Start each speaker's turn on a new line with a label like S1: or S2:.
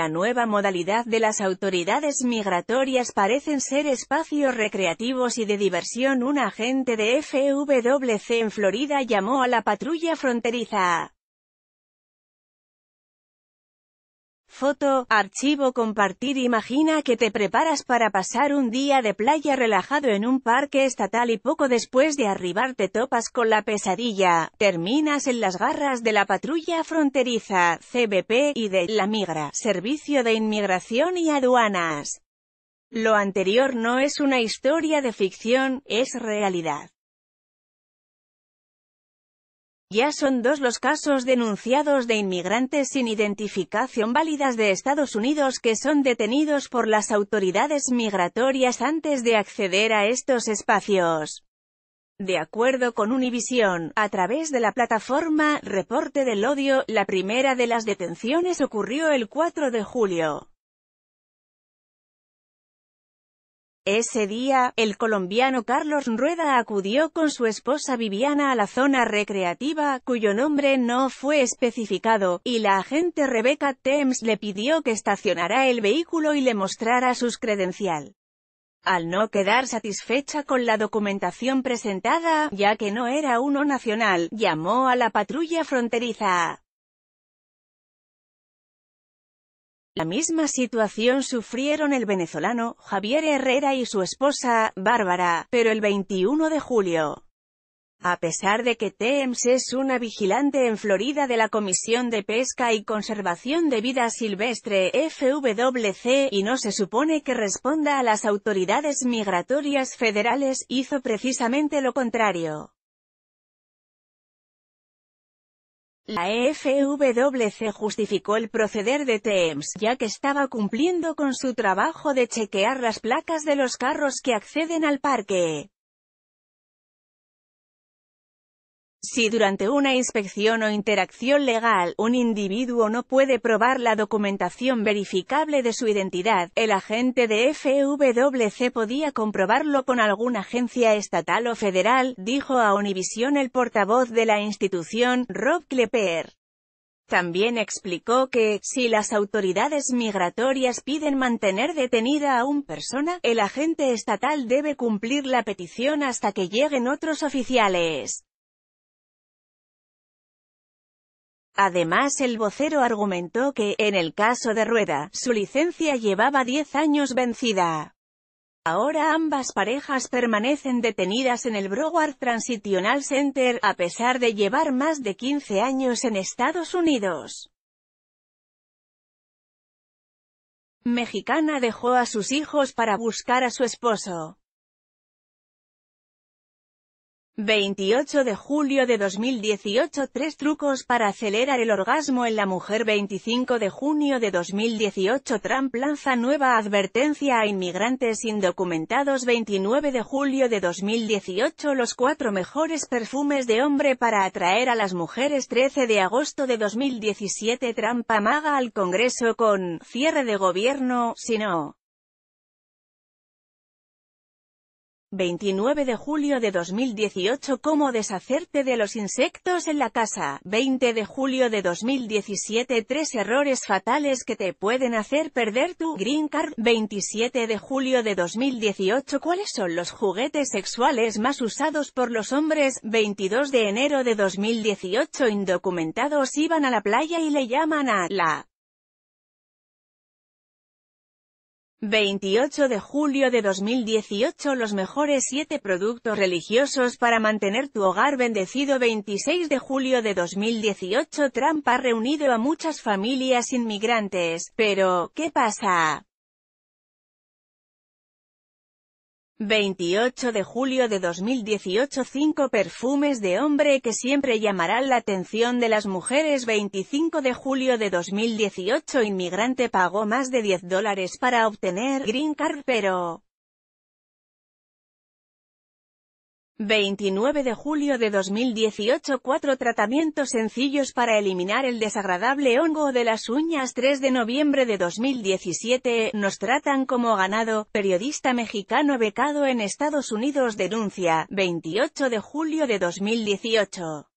S1: la nueva modalidad de las autoridades migratorias parecen ser espacios recreativos y de diversión. Un agente de FWC en Florida llamó a la patrulla fronteriza Foto, archivo compartir Imagina que te preparas para pasar un día de playa relajado en un parque estatal y poco después de arribar te topas con la pesadilla, terminas en las garras de la patrulla fronteriza, CBP, y de La Migra, Servicio de Inmigración y Aduanas. Lo anterior no es una historia de ficción, es realidad. Ya son dos los casos denunciados de inmigrantes sin identificación válidas de Estados Unidos que son detenidos por las autoridades migratorias antes de acceder a estos espacios. De acuerdo con Univision, a través de la plataforma Reporte del Odio, la primera de las detenciones ocurrió el 4 de julio. Ese día, el colombiano Carlos Rueda acudió con su esposa Viviana a la zona recreativa, cuyo nombre no fue especificado, y la agente Rebecca Thames le pidió que estacionara el vehículo y le mostrara sus credencial. Al no quedar satisfecha con la documentación presentada, ya que no era uno nacional, llamó a la patrulla fronteriza. La misma situación sufrieron el venezolano Javier Herrera y su esposa, Bárbara, pero el 21 de julio. A pesar de que TEMS es una vigilante en Florida de la Comisión de Pesca y Conservación de Vida Silvestre FWC y no se supone que responda a las autoridades migratorias federales, hizo precisamente lo contrario. La FWC justificó el proceder de TEMS, ya que estaba cumpliendo con su trabajo de chequear las placas de los carros que acceden al parque. Si durante una inspección o interacción legal, un individuo no puede probar la documentación verificable de su identidad, el agente de FWC podía comprobarlo con alguna agencia estatal o federal, dijo a Univision el portavoz de la institución, Rob Klepper. También explicó que, si las autoridades migratorias piden mantener detenida a una persona, el agente estatal debe cumplir la petición hasta que lleguen otros oficiales. Además el vocero argumentó que, en el caso de Rueda, su licencia llevaba 10 años vencida. Ahora ambas parejas permanecen detenidas en el Broward Transitional Center, a pesar de llevar más de 15 años en Estados Unidos. Mexicana dejó a sus hijos para buscar a su esposo. 28 de julio de 2018 Tres trucos para acelerar el orgasmo en la mujer 25 de junio de 2018 Trump lanza nueva advertencia a inmigrantes indocumentados 29 de julio de 2018 Los cuatro mejores perfumes de hombre para atraer a las mujeres 13 de agosto de 2017 Trump amaga al Congreso con «cierre de gobierno», si no, 29 de julio de 2018 Cómo deshacerte de los insectos en la casa, 20 de julio de 2017 Tres errores fatales que te pueden hacer perder tu green card, 27 de julio de 2018 ¿Cuáles son los juguetes sexuales más usados por los hombres? 22 de enero de 2018 Indocumentados iban a la playa y le llaman a la 28 de julio de 2018 Los mejores 7 productos religiosos para mantener tu hogar bendecido 26 de julio de 2018 Trump ha reunido a muchas familias inmigrantes, pero, ¿qué pasa? 28 de julio de 2018 5 perfumes de hombre que siempre llamarán la atención de las mujeres 25 de julio de 2018 Inmigrante pagó más de 10 dólares para obtener Green Card pero 29 de julio de 2018 4 tratamientos sencillos para eliminar el desagradable hongo de las uñas 3 de noviembre de 2017 nos tratan como ganado, periodista mexicano becado en Estados Unidos denuncia, 28 de julio de 2018